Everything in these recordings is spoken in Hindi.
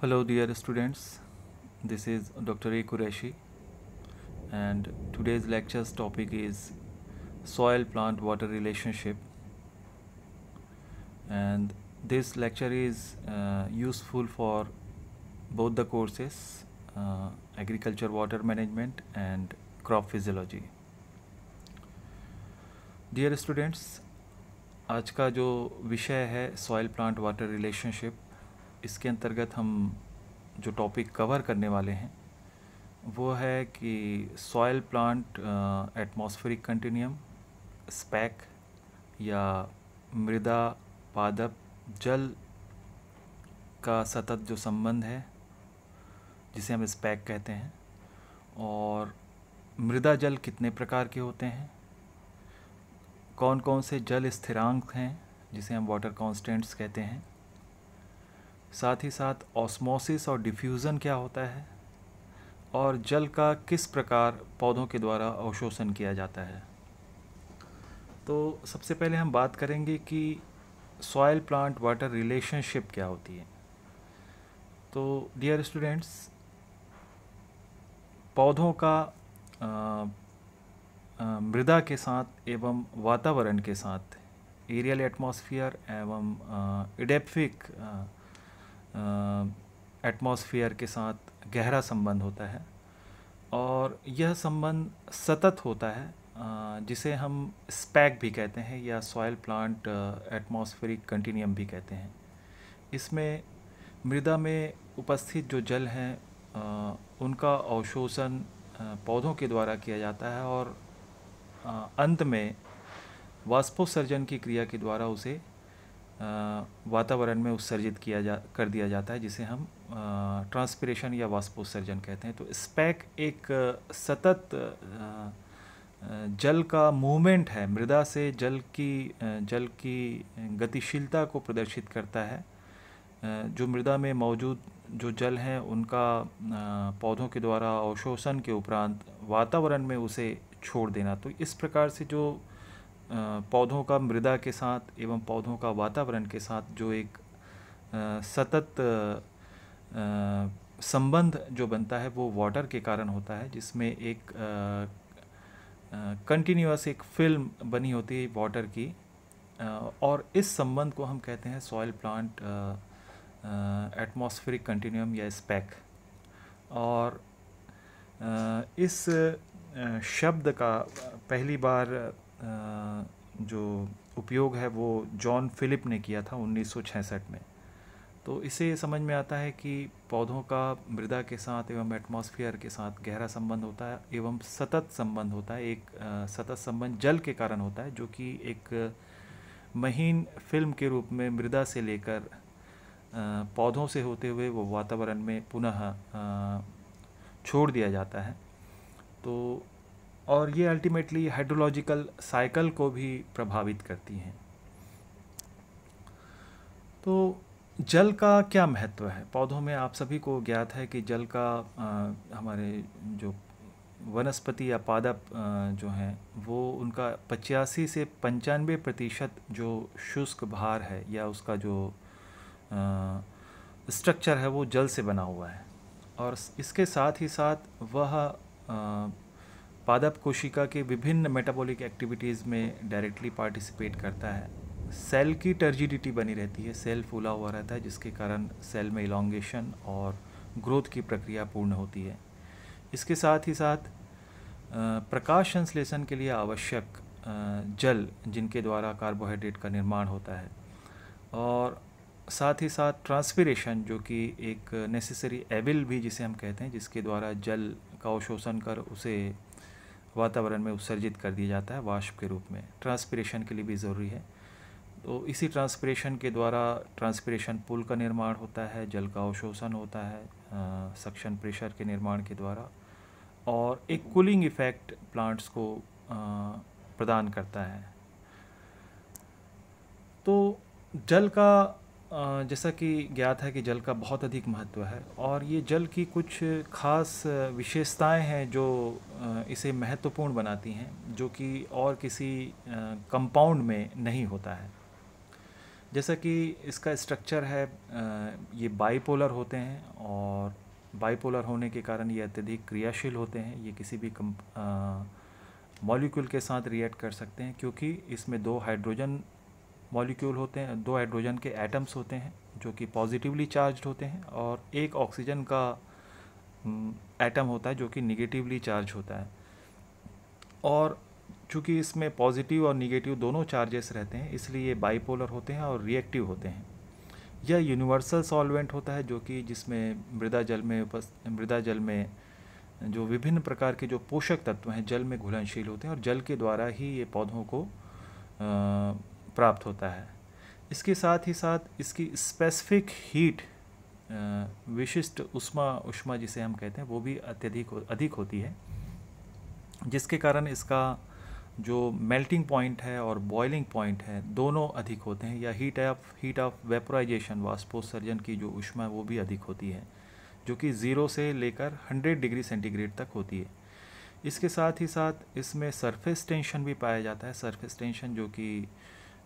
Hello dear students, this is Dr. A. Qureshi and today's lecture's topic is soil plant water relationship and this lecture is uh, useful for both the courses uh, agriculture water management and crop physiology. Dear students, आज का जो विषय है सॉइल प्लांट वाटर रिलेशनशिप इसके अंतर्गत हम जो टॉपिक कवर करने वाले हैं वो है कि soil plant atmospheric continuum SPAC या मृदा पादप जल का सतत जो संबंध है जिसे हम स्पैक कहते हैं और मृदा जल कितने प्रकार के होते हैं कौन कौन से जल स्थिरांक हैं जिसे हम वाटर कॉन्स्टेंट्स कहते हैं साथ ही साथ ऑस्मोसिस और डिफ्यूज़न क्या होता है और जल का किस प्रकार पौधों के द्वारा अवशोषण किया जाता है तो सबसे पहले हम बात करेंगे कि सॉयल प्लांट वाटर रिलेशनशिप क्या होती है तो डियर स्टूडेंट्स पौधों का मृदा के साथ एवं वातावरण के साथ एरियल एटमॉस्फेयर एवं इडेप्फिक एटमॉस्फेयर के साथ गहरा संबंध होता है और यह संबंध सतत होता है जिसे हम स्पैक भी कहते हैं या सॉयल प्लांट एटमॉस्फेरिक कंटिन्यूम भी कहते हैं इसमें मृदा में उपस्थित जो जल हैं उनका अवशोषण पौधों के द्वारा किया जाता है और अंत में वाष्पोसर्जन की क्रिया के द्वारा उसे वातावरण में उत्सर्जित किया जा कर दिया जाता है जिसे हम ट्रांसपिरेशन या वाष्पोत्सर्जन कहते हैं तो स्पैक एक सतत जल का मूवमेंट है मृदा से जल की जल की गतिशीलता को प्रदर्शित करता है जो मृदा में मौजूद जो जल हैं उनका पौधों के द्वारा अवशोषण के उपरांत वातावरण में उसे छोड़ देना तो इस प्रकार से जो पौधों का मृदा के साथ एवं पौधों का वातावरण के साथ जो एक सतत संबंध जो बनता है वो वाटर के कारण होता है जिसमें एक कंटिन्यूस एक फिल्म बनी होती है वाटर की और इस संबंध को हम कहते हैं सॉयल प्लांट एटमॉस्फेरिक कंटिन्यूम या स्पैक और इस शब्द का पहली बार जो उपयोग है वो जॉन फिलिप ने किया था 1966 में तो इसे समझ में आता है कि पौधों का मृदा के साथ एवं एटमॉस्फेयर के साथ गहरा संबंध होता है एवं सतत संबंध होता है एक सतत संबंध जल के कारण होता है जो कि एक महीन फिल्म के रूप में मृदा से लेकर पौधों से होते हुए वो वातावरण में पुनः छोड़ दिया जाता है तो और ये अल्टीमेटली हाइड्रोलॉजिकल साइकिल को भी प्रभावित करती हैं तो जल का क्या महत्व है पौधों में आप सभी को ज्ञात है कि जल का आ, हमारे जो वनस्पति या पादप जो हैं वो उनका पचासी से पंचानवे प्रतिशत जो शुष्क भार है या उसका जो स्ट्रक्चर है वो जल से बना हुआ है और इसके साथ ही साथ वह पादप कोशिका के विभिन्न मेटाबॉलिक एक्टिविटीज़ में डायरेक्टली पार्टिसिपेट करता है सेल की टर्जिडिटी बनी रहती है सेल फूला हुआ रहता है जिसके कारण सेल में इलांगेशन और ग्रोथ की प्रक्रिया पूर्ण होती है इसके साथ ही साथ प्रकाश संश्लेषण के लिए आवश्यक जल जिनके द्वारा कार्बोहाइड्रेट का निर्माण होता है और साथ ही साथ ट्रांसपिरेशन जो कि एक नेसेसरी एबिल भी जिसे हम कहते हैं जिसके द्वारा जल का अवशोषण कर उसे वातावरण में उत्सर्जित कर दिया जाता है वाष्प के रूप में ट्रांसपिरेशन के लिए भी ज़रूरी है तो इसी ट्रांसपिरेशन के द्वारा ट्रांसपिरेशन पुल का निर्माण होता है जल का अवशोषण होता है आ, सक्शन प्रेशर के निर्माण के द्वारा और एक कूलिंग इफ़ेक्ट प्लांट्स को आ, प्रदान करता है तो जल का जैसा कि ज्ञात है कि जल का बहुत अधिक महत्व है और ये जल की कुछ खास विशेषताएं हैं जो इसे महत्वपूर्ण बनाती हैं जो कि और किसी कंपाउंड में नहीं होता है जैसा कि इसका स्ट्रक्चर है ये बाइपोलर होते हैं और बाइपोलर होने के कारण ये अत्यधिक क्रियाशील होते हैं ये किसी भी मॉलिक्यूल के साथ रिएक्ट कर सकते हैं क्योंकि इसमें दो हाइड्रोजन मॉलिक्यूल होते हैं दो हाइड्रोजन के एटम्स होते हैं जो कि पॉजिटिवली चार्ज होते हैं और एक ऑक्सीजन का एटम हम्म, होता है जो कि निगेटिवली चार्ज होता है और चूँकि इसमें पॉजिटिव और निगेटिव दोनों चार्जेस रहते हैं इसलिए ये बाईपोलर होते हैं और रिएक्टिव होते हैं यह यूनिवर्सल सॉल्वेंट होता है जो कि जिसमें मृदा जल में मृदा जल में जो विभिन्न प्रकार के जो पोषक तत्व हैं जल में घुलनशील होते हैं और जल के द्वारा ही ये पौधों को आ, प्राप्त होता है इसके साथ ही साथ इसकी स्पेसिफिक हीट विशिष्ट उष्मा उष्मा जिसे हम कहते हैं वो भी अत्यधिक अधिक होती है जिसके कारण इसका जो मेल्टिंग पॉइंट है और बॉइलिंग पॉइंट है दोनों अधिक होते हैं या heat of heat of vaporization वाष्पोत्सर्जन की जो उष्मा है वो भी अधिक होती है जो कि ज़ीरो से लेकर हंड्रेड डिग्री सेंटीग्रेड तक होती है इसके साथ ही साथ इसमें सरफेस टेंशन भी पाया जाता है सरफेस टेंशन जो कि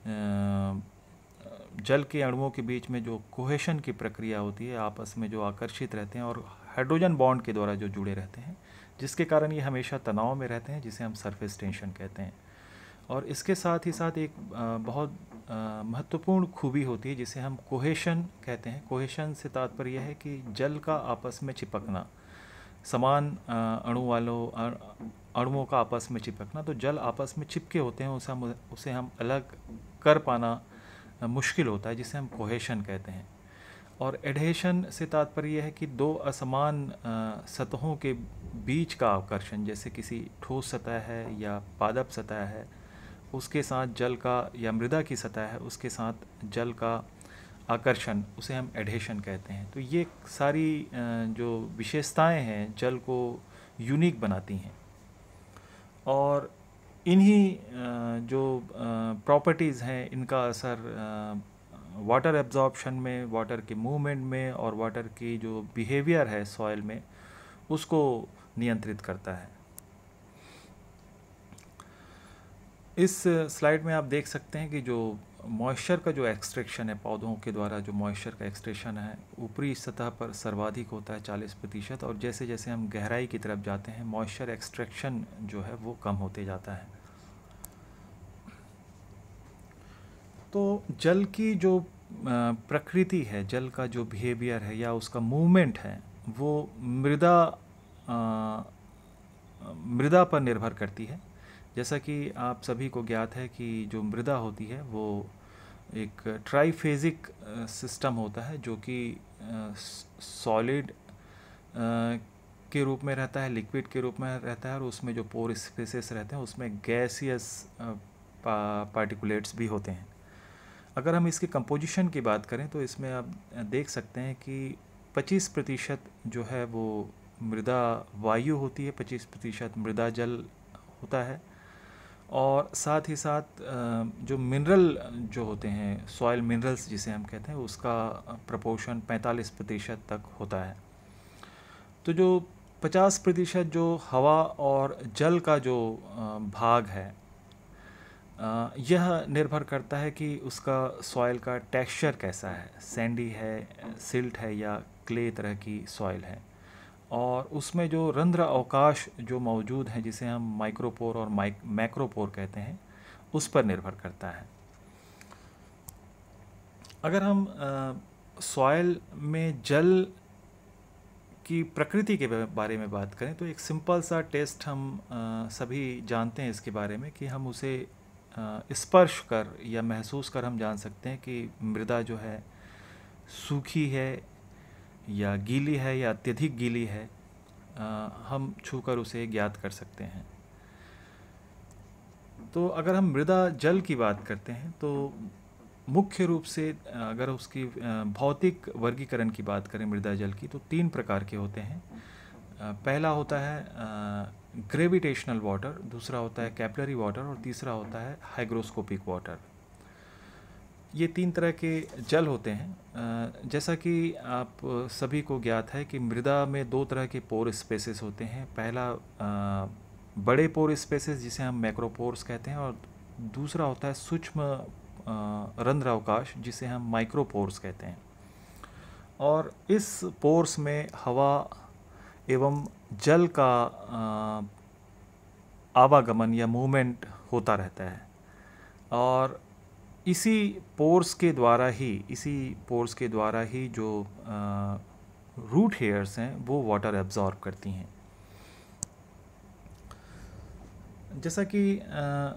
जल के अणुओं के बीच में जो कोहेशन की प्रक्रिया होती है आपस में जो आकर्षित रहते हैं और हाइड्रोजन बॉन्ड के द्वारा जो जुड़े रहते हैं जिसके कारण ये हमेशा तनाव में रहते हैं जिसे हम सरफेस टेंशन कहते हैं और इसके साथ ही साथ एक बहुत महत्वपूर्ण खूबी होती है जिसे हम कोहेशन कहते हैं कोहेशन से तात्पर्य है कि जल का आपस में चिपकना समान अणु वालों अणुओं का आपस में चिपकना तो जल आपस में चिपके होते हैं उसे हम उसे हम अलग कर पाना मुश्किल होता है जिसे हम कोहेशन कहते हैं और एडहेशन से तात्पर्य है कि दो असमान सतहों के बीच का आकर्षण जैसे किसी ठोस सतह है या पादप सतह है उसके साथ जल का या मृदा की सतह है उसके साथ जल का आकर्षण उसे हम एडहेशन कहते हैं तो ये सारी जो विशेषताएं हैं जल को यूनिक बनाती हैं और इन्हीं जो प्रॉपर्टीज़ हैं इनका असर वाटर एब्जॉर्बशन में वाटर के मूवमेंट में और वाटर की जो बिहेवियर है सॉयल में उसको नियंत्रित करता है इस स्लाइड में आप देख सकते हैं कि जो मॉइस्चर का जो एक्सट्रैक्शन है पौधों के द्वारा जो मॉइस्चर का एक्सट्रेशन है ऊपरी सतह पर सर्वाधिक होता है चालीस प्रतिशत और जैसे जैसे हम गहराई की तरफ जाते हैं मॉइस्चर एक्सट्रैक्शन जो है वो कम होते जाता है तो जल की जो प्रकृति है जल का जो बिहेवियर है या उसका मूवमेंट है वो मृदा मृदा पर निर्भर करती है जैसा कि आप सभी को ज्ञात है कि जो मृदा होती है वो एक ट्राईफेजिक सिस्टम होता है जो कि सॉलिड के रूप में रहता है लिक्विड के रूप में रहता है और उसमें जो पोर स्पेसेस रहते हैं उसमें गैसियस पार्टिकुलेट्स भी होते हैं अगर हम इसके कंपोजिशन की बात करें तो इसमें आप देख सकते हैं कि 25 प्रतिशत जो है वो मृदा वायु होती है 25 प्रतिशत मृदा जल होता है और साथ ही साथ जो मिनरल जो होते हैं सॉयल मिनरल्स जिसे हम कहते हैं उसका प्रपोर्शन 45 प्रतिशत तक होता है तो जो 50 प्रतिशत जो हवा और जल का जो भाग है यह निर्भर करता है कि उसका सॉयल का टेक्सचर कैसा है सैंडी है सिल्ट है या क्ले तरह की सॉइल है और उसमें जो रंध्र अवकाश जो मौजूद हैं जिसे हम माइक्रोपोर और माइक मैक्रोपोर कहते हैं उस पर निर्भर करता है अगर हम सॉयल में जल की प्रकृति के बारे में बात करें तो एक सिंपल सा टेस्ट हम आ, सभी जानते हैं इसके बारे में कि हम उसे स्पर्श कर या महसूस कर हम जान सकते हैं कि मृदा जो है सूखी है या गीली है या अत्यधिक गीली है आ, हम छूकर उसे ज्ञात कर सकते हैं तो अगर हम मृदा जल की बात करते हैं तो मुख्य रूप से अगर उसकी भौतिक वर्गीकरण की बात करें मृदा जल की तो तीन प्रकार के होते हैं पहला होता है ग्रेविटेशनल वाटर दूसरा होता है कैपलरी वाटर और तीसरा होता है हाइग्रोस्कोपिक वाटर ये तीन तरह के जल होते हैं जैसा कि आप सभी को ज्ञात है कि मृदा में दो तरह के पोर स्पेसेस होते हैं पहला बड़े पोर स्पेसेस जिसे हम मैक्रोपोर्स कहते हैं और दूसरा होता है सूक्ष्म रंध्र अवकाश जिसे हम माइक्रोपोर्स कहते हैं और इस पोर्स में हवा एवं जल का आवागमन या मूवमेंट होता रहता है और इसी पोर्स के द्वारा ही इसी पोर्स के द्वारा ही जो रूट हेयर्स हैं वो वाटर एब्ज़ॉर्ब करती हैं जैसा कि आ,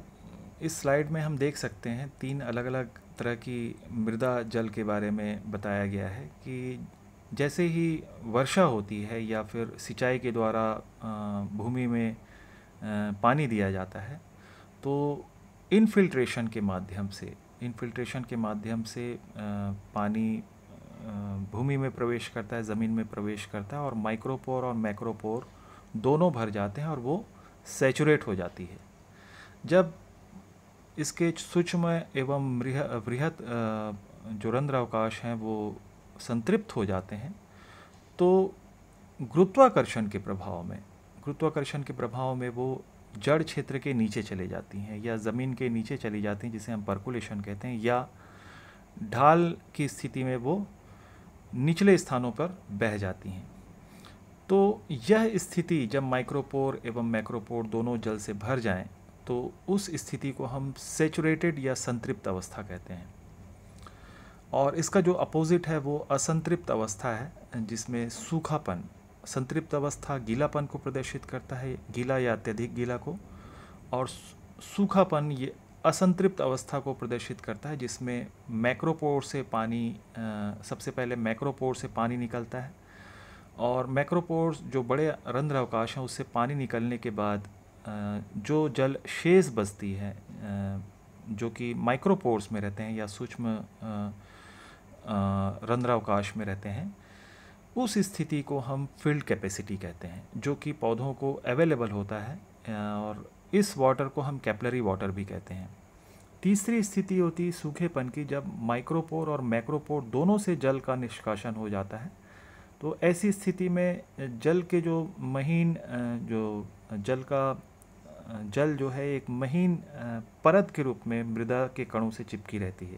इस स्लाइड में हम देख सकते हैं तीन अलग अलग तरह की मृदा जल के बारे में बताया गया है कि जैसे ही वर्षा होती है या फिर सिंचाई के द्वारा भूमि में पानी दिया जाता है तो इनफिल्ट्रेशन के माध्यम से इनफिल्ट्रेशन के माध्यम से पानी भूमि में प्रवेश करता है ज़मीन में प्रवेश करता है और माइक्रोपोर और मैक्रोपोर दोनों भर जाते हैं और वो सेचुरेट हो जाती है जब इसके सूक्ष्म एवं वृहत जो अवकाश हैं वो संतृप्त हो जाते हैं तो गुरुत्वाकर्षण के प्रभाव में गुरुत्वाकर्षण के प्रभाव में वो जड़ क्षेत्र के नीचे चले जाती हैं या ज़मीन के नीचे चली जाती हैं जिसे हम परकुलेशन कहते हैं या ढाल की स्थिति में वो निचले स्थानों पर बह जाती हैं तो यह स्थिति जब माइक्रोपोर एवं मैक्रोपोर दोनों जल से भर जाएं तो उस स्थिति को हम सेचुरेटेड या संतृप्त अवस्था कहते हैं और इसका जो अपोजिट है वो असंतृप्त अवस्था है जिसमें सूखापन संतृप्त अवस्था गीलापन को प्रदर्शित करता है गीला या अत्यधिक गीला को और सूखापन ये असंतृप्त अवस्था को प्रदर्शित करता है जिसमें मैक्रोपोर से पानी सबसे पहले मैक्रोपोर से पानी निकलता है और मैक्रोपोर जो बड़े रंध्र अवकाश हैं उससे पानी निकलने के बाद जो जल शेष बचती है जो कि माइक्रोपोर्स में रहते हैं या सूक्ष्म रंध्रावकाश में रहते हैं उस स्थिति को हम फील्ड कैपेसिटी कहते हैं जो कि पौधों को अवेलेबल होता है और इस वाटर को हम कैपलरी वाटर भी कहते हैं तीसरी स्थिति होती है सूखेपन की जब माइक्रोपोर और मैक्रोपोर दोनों से जल का निष्कासन हो जाता है तो ऐसी स्थिति में जल के जो महीन जो जल का जल जो है एक महीन परत के रूप में मृदा के कणों से चिपकी रहती है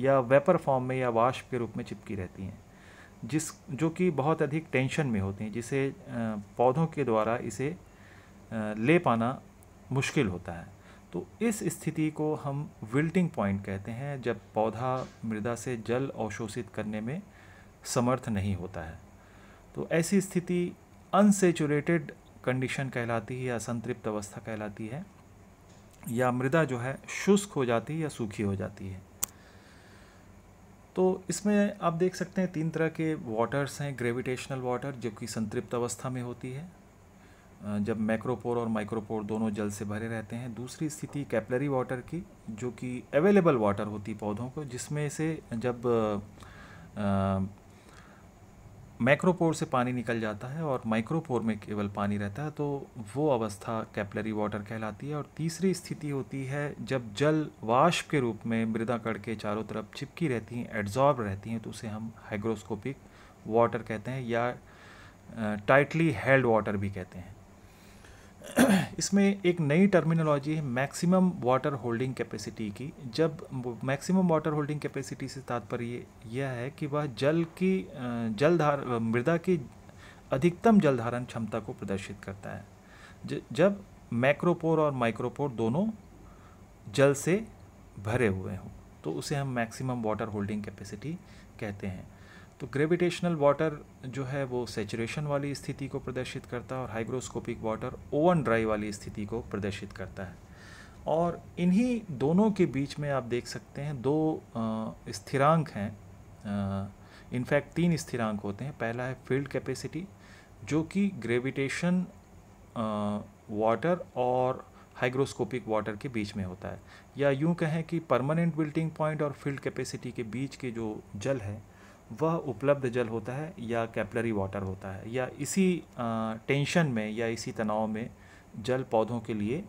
या वेपर फॉर्म में या वाष्प के रूप में चिपकी रहती हैं जिस जो कि बहुत अधिक टेंशन में होते हैं जिसे पौधों के द्वारा इसे ले पाना मुश्किल होता है तो इस स्थिति को हम विल्टिंग पॉइंट कहते हैं जब पौधा मृदा से जल अवशोषित करने में समर्थ नहीं होता है तो ऐसी स्थिति अनसेचुरेटेड कंडीशन कहलाती है या संतृप्त अवस्था कहलाती है या मृदा जो है शुष्क हो जाती है या सूखी हो जाती है तो इसमें आप देख सकते हैं तीन तरह के वाटर्स हैं ग्रेविटेशनल वाटर जो कि संतृप्त अवस्था में होती है जब मैक्रोपोर और माइक्रोपोर दोनों जल से भरे रहते हैं दूसरी स्थिति कैपलरी वाटर की जो कि अवेलेबल वाटर होती पौधों को जिसमें से जब आ, मैक्रोपोर से पानी निकल जाता है और माइक्रोपोर में केवल पानी रहता है तो वो अवस्था कैपलरी वाटर कहलाती है और तीसरी स्थिति होती है जब जल वाष्प के रूप में मृदा कड़ के चारों तरफ चिपकी रहती हैं एड्जॉर्ब रहती हैं तो उसे हम हाइग्रोस्कोपिक वाटर कहते हैं या टाइटली हेल्ड वाटर भी कहते हैं इसमें एक नई टर्मिनोलॉजी है मैक्सिमम वाटर होल्डिंग कैपेसिटी की जब मैक्सिमम वाटर होल्डिंग कैपेसिटी से तात्पर्य यह है कि वह जल की जलधार मृदा की अधिकतम जल धारण क्षमता को प्रदर्शित करता है जब मैक्रोपोर और माइक्रोपोर दोनों जल से भरे हुए हों तो उसे हम मैक्सिमम वाटर होल्डिंग कैपेसिटी कहते हैं तो ग्रेविटेशनल वाटर जो है वो सेचुरेशन वाली स्थिति को प्रदर्शित करता है और हाइग्रोस्कोपिक वाटर ओवन ड्राई वाली स्थिति को प्रदर्शित करता है और इन्हीं दोनों के बीच में आप देख सकते हैं दो स्थिरांक हैं इनफैक्ट तीन स्थिरांक होते हैं पहला है फील्ड कैपेसिटी जो कि ग्रेविटेशन वाटर और हाइग्रोस्कोपिक वाटर के बीच में होता है या यूं कहें कि परमानेंट बिल्टिंग पॉइंट और फील्ड कैपेसिटी के बीच के जो जल है वह उपलब्ध जल होता है या कैपलरी वाटर होता है या इसी टेंशन में या इसी तनाव में जल पौधों के लिए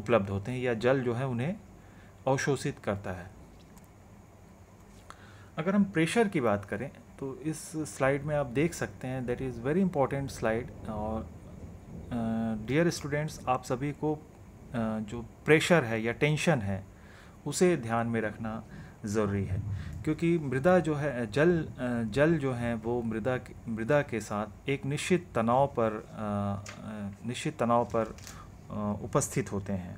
उपलब्ध होते हैं या जल जो है उन्हें अवशोषित करता है अगर हम प्रेशर की बात करें तो इस स्लाइड में आप देख सकते हैं that is very important slide और डियर स्टूडेंट्स आप सभी को जो प्रेशर है या टेंशन है उसे ध्यान में रखना ज़रूरी है क्योंकि मृदा जो है जल जल जो है वो मृदा मृदा के साथ एक निश्चित तनाव पर निश्चित तनाव पर उपस्थित होते हैं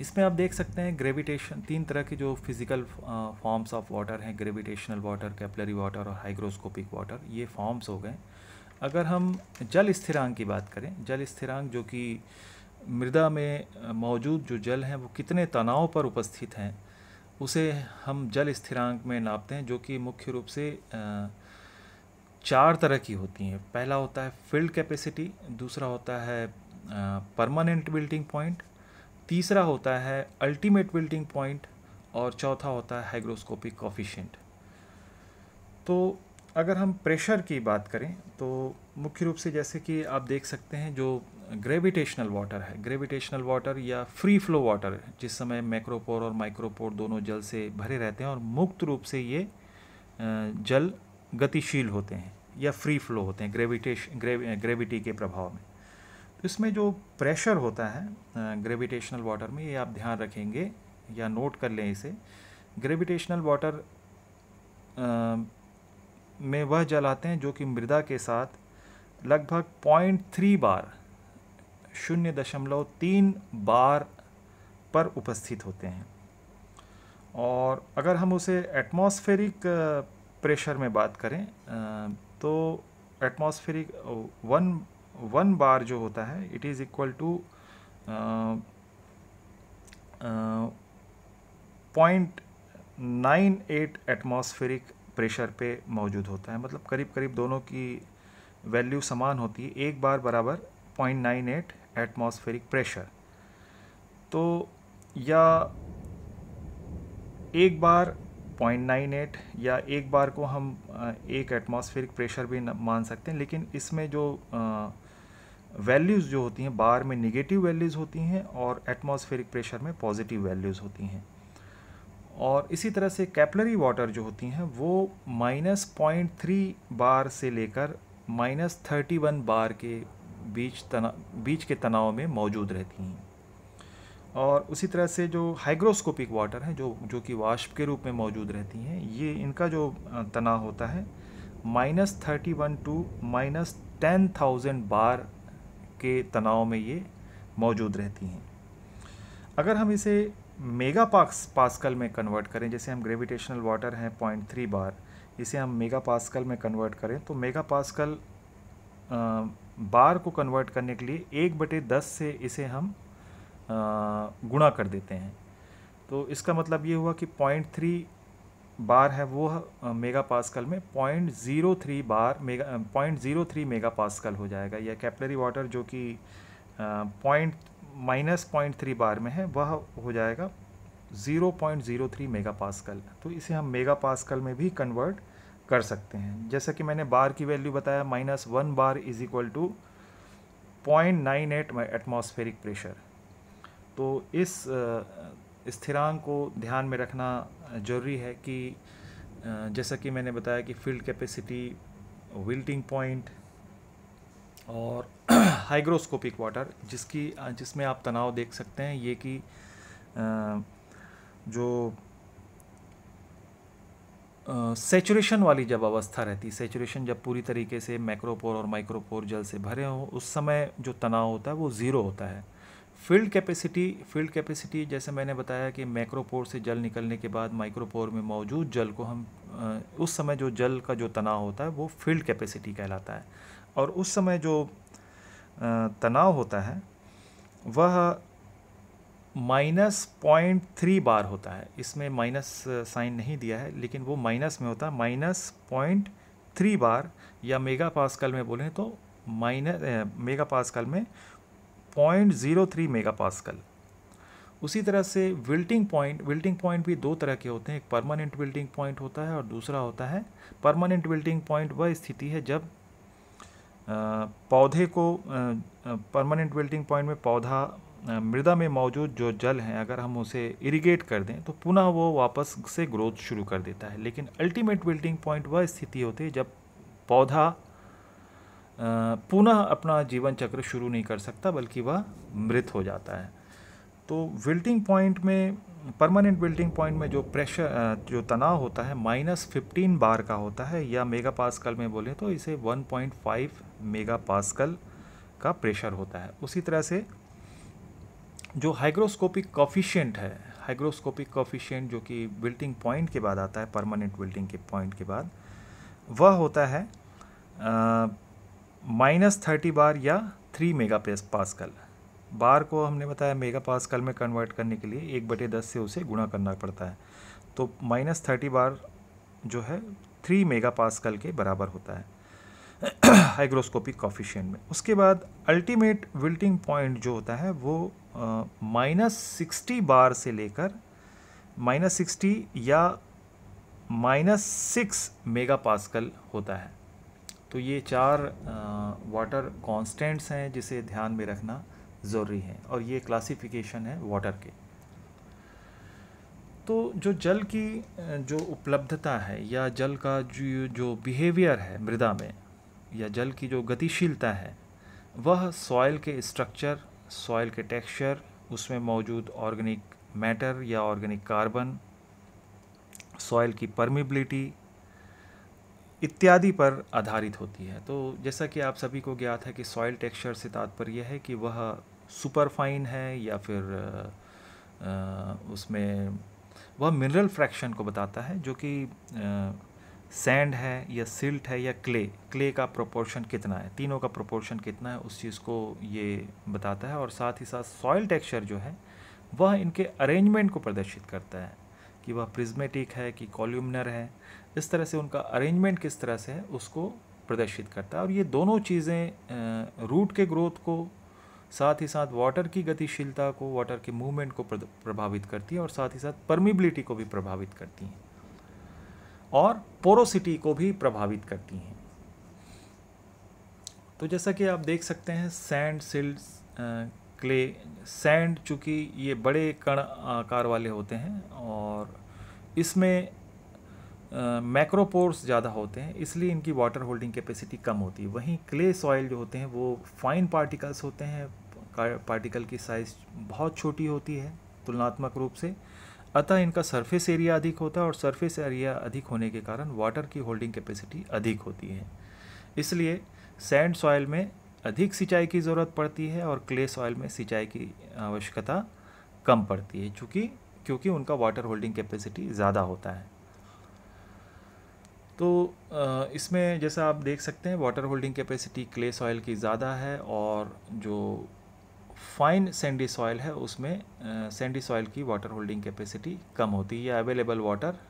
इसमें आप देख सकते हैं ग्रेविटेशन तीन तरह के जो फिज़िकल फॉर्म्स ऑफ वाटर हैं ग्रेविटेशनल वाटर कैपलरी वाटर और हाइग्रोस्कोपिक वाटर ये फॉर्म्स हो गए अगर हम जल स्थिरांक की बात करें जल स्थिरांक जो कि मृदा में मौजूद जो जल हैं वो कितने तनाव पर उपस्थित हैं उसे हम जल स्थिरांक में नापते हैं जो कि मुख्य रूप से चार तरह की होती हैं पहला होता है फील्ड कैपेसिटी दूसरा होता है परमानेंट बिल्टिंग पॉइंट तीसरा होता है अल्टीमेट बिल्टिंग पॉइंट और चौथा होता है हाइग्रोस्कोपिक कॉफिशेंट तो अगर हम प्रेशर की बात करें तो मुख्य रूप से जैसे कि आप देख सकते हैं जो ग्रेविटेशनल वाटर है ग्रेविटेशनल वाटर या फ्री फ्लो वाटर जिस समय मैक्रोपोर और माइक्रोपोर दोनों जल से भरे रहते हैं और मुक्त रूप से ये जल गतिशील होते हैं या फ्री फ्लो होते हैं ग्रेविटेश ग्रेविटी के प्रभाव में तो इसमें जो प्रेशर होता है ग्रेविटेशनल वाटर में ये आप ध्यान रखेंगे या नोट कर लें इसे ग्रेविटेशनल वाटर में वह जलाते हैं जो कि मृदा के साथ लगभग पॉइंट थ्री बार शून्य दशमलव तीन बार पर उपस्थित होते हैं और अगर हम उसे एटमॉस्फेरिक प्रेशर uh, में बात करें uh, तो एटमॉस्फेरिक वन वन बार जो होता है it is equal to point nine eight atmospheric pressure पे मौजूद होता है मतलब करीब करीब दोनों की वैल्यू समान होती है एक बार बराबर point nine eight atmospheric pressure तो या एक बार पॉइंट नाइन एट या एक बार को हम एक एटमॉस्फेरिक प्रेशर भी मान सकते हैं लेकिन इसमें जो वैल्यूज़ जो होती हैं बार में निगेटिव वैल्यूज़ होती हैं और एटमॉस्फेरिक प्रेशर में पॉजिटिव वैल्यूज़ होती हैं और इसी तरह से कैपलरी वाटर जो होती हैं वो माइनस पॉइंट थ्री बार से लेकर माइनस थर्टी वन बार के बीच तना बीच के तनाव में मौजूद रहती हैं और उसी तरह से जो हाइग्रोस्कोपिक वाटर हैं जो जो कि वाष्प के रूप में मौजूद रहती हैं ये इनका जो तनाव होता है minus thirty one to minus ten thousand bar के तनाव में ये मौजूद रहती हैं अगर हम इसे मेगा पास पास्कल में कन्वर्ट करें जैसे हम ग्रेविटेशनल वाटर हैं पॉइंट थ्री बार इसे हम मेगा पास्कल में कन्वर्ट करें तो मेगा पास्कल बार को कन्वर्ट करने के लिए एक बटे दस से इसे हम गुणा कर देते हैं तो इसका मतलब ये हुआ कि पॉइंट थ्री बार है वो मेगा पास्कल में point zero three bar mega point zero three mega pascal हो जाएगा या कैपलरी वाटर जो कि point minus point three bar में है वह हो जाएगा zero point zero three mega pascal तो इसे हम मेगा पासकल में भी कन्वर्ट कर सकते हैं जैसा कि मैंने बार की वैल्यू बताया minus one bar is equal to point nine eight atmospheric pressure तो इस स्थिरांक को ध्यान में रखना जरूरी है कि जैसा कि मैंने बताया कि फील्ड कैपेसिटी विल्टिंग पॉइंट और हाइग्रोस्कोपिक वाटर जिसकी जिसमें आप तनाव देख सकते हैं ये कि जो सेचुरेशन वाली जब अवस्था रहती सेचुरेशन जब पूरी तरीके से मैक्रोपोर और माइक्रोपोर जल से भरे हों उस समय जो तनाव होता है वो ज़ीरो होता है फील्ड कैपेसिटी फील्ड कैपेसिटी जैसे मैंने बताया कि मैक्रोपोर से जल निकलने के बाद माइक्रोपोर में मौजूद जल को हम उस समय जो जल का जो तनाव होता है वो फील्ड कैपेसिटी कहलाता है और उस समय जो तनाव होता है वह माइनस पॉइंट थ्री बार होता है इसमें माइनस साइन नहीं दिया है लेकिन वो माइनस में होता है माइनस पॉइंट थ्री बार या मेगा पास्कल में बोलें तो माइनस मेगा पास्कल में point zero three mega pascal उसी तरह से विल्टिंग पॉइंट विल्टिंग पॉइंट भी दो तरह के होते हैं एक परमानेंट विल्टिंग पॉइंट होता है और दूसरा होता है परमानेंट विल्टिंग पॉइंट वह स्थिति है जब पौधे को परमानेंट विल्टिंग पॉइंट में पौधा मृदा में मौजूद जो जल है अगर हम उसे इरिगेट कर दें तो पुनः वो वापस से ग्रोथ शुरू कर देता है लेकिन अल्टीमेट विल्टिंग पॉइंट वह स्थिति होती है जब पौधा पुनः अपना जीवन चक्र शुरू नहीं कर सकता बल्कि वह मृत हो जाता है तो विल्टिंग पॉइंट में परमानेंट बिल्डिंग पॉइंट में जो प्रेशर जो तनाव होता है माइनस फिफ्टीन बार का होता है या मेगा पास्कल में बोले तो इसे one point five mega pascal का प्रेशर होता है उसी तरह से जो हाइग्रोस्कोपिक कॉफिशेंट है हाइग्रोस्कोपिक कॉफिशेंट जो कि बिल्टिंग पॉइंट के बाद आता है परमानेंट बिल्डिंग के पॉइंट के बाद वह होता है माइनस थर्टी बार या थ्री मेगा पास्कल बार को हमने बताया मेगा पास्कल में कन्वर्ट करने के लिए एक बटे दस से उसे गुणा करना पड़ता है तो माइनस थर्टी बार जो है थ्री मेगा पास्कल के बराबर होता है हाइग्रोस्कोपिक कॉफिशियन में उसके बाद अल्टीमेट विल्टिंग पॉइंट जो होता है वो माइनस सिक्सटी बार से लेकर माइनस सिक्सटी या माइनस सिक्स मेगा पास्कल होता है तो ये चार वाटर कांस्टेंट्स हैं जिसे ध्यान में रखना ज़रूरी है और ये क्लासिफिकेशन है वाटर के तो जो जल की जो उपलब्धता है या जल का जो जो बिहेवियर है मृदा में या जल की जो गतिशीलता है वह सॉइल के स्ट्रक्चर सॉइल के टेक्सचर उसमें मौजूद ऑर्गेनिक मैटर या ऑर्गेनिक कार्बन सॉइल की परमिबिलिटी इत्यादि पर आधारित होती है तो जैसा कि आप सभी को ज्ञात है कि सॉइल टेक्सचर से तात्पर्य है कि वह सुपर फाइन है या फिर उसमें वह मिनरल फ्रैक्शन को बताता है जो कि सैंड है या सिल्ट है या क्ले क्ले का प्रोपोर्शन कितना है तीनों का प्रोपोर्शन कितना है उस चीज़ को ये बताता है और साथ ही साथ सॉयल टेक्सचर जो है वह इनके अरेंजमेंट को प्रदर्शित करता है कि वह प्रिज्मेटिक है कि कॉल्यूमनर है इस तरह से उनका अरेंजमेंट किस तरह से है उसको प्रदर्शित करता है और ये दोनों चीज़ें रूट के ग्रोथ को साथ ही साथ वाटर की गतिशीलता को वाटर के मूवमेंट को प्रभावित करती है और साथ ही साथ परमिबिलिटी को भी प्रभावित करती हैं और पोरोसिटी को भी प्रभावित करती हैं तो जैसा कि आप देख सकते हैं सैंड सिल्ड क्ले सैंड चूँकि ये बड़े कण आकार वाले होते हैं और इसमें मैक्रोपोर्स ज़्यादा होते हैं इसलिए इनकी वाटर होल्डिंग कैपेसिटी कम होती है वहीं क्ले सॉइल जो होते हैं वो फाइन पार्टिकल्स होते हैं पार्टिकल की साइज़ बहुत छोटी होती है तुलनात्मक रूप से अतः इनका सरफेस एरिया अधिक होता है और सरफेस एरिया अधिक होने के कारण वाटर की होल्डिंग कैपेसिटी अधिक होती है इसलिए सैंड सॉयल में अधिक सिंचाई की ज़रूरत पड़ती है और क्ले सॉयल में सिंचाई की आवश्यकता कम पड़ती है चूँकि क्योंकि उनका वाटर होल्डिंग कैपेसिटी ज़्यादा होता है तो इसमें जैसा आप देख सकते हैं water holding capacity clay soil की ज़्यादा है और जो फाइन सैंडी सॉइल है उसमें सैंडी सॉइल की वाटर होल्डिंग कैपेसिटी कम होती है या अवेलेबल वाटर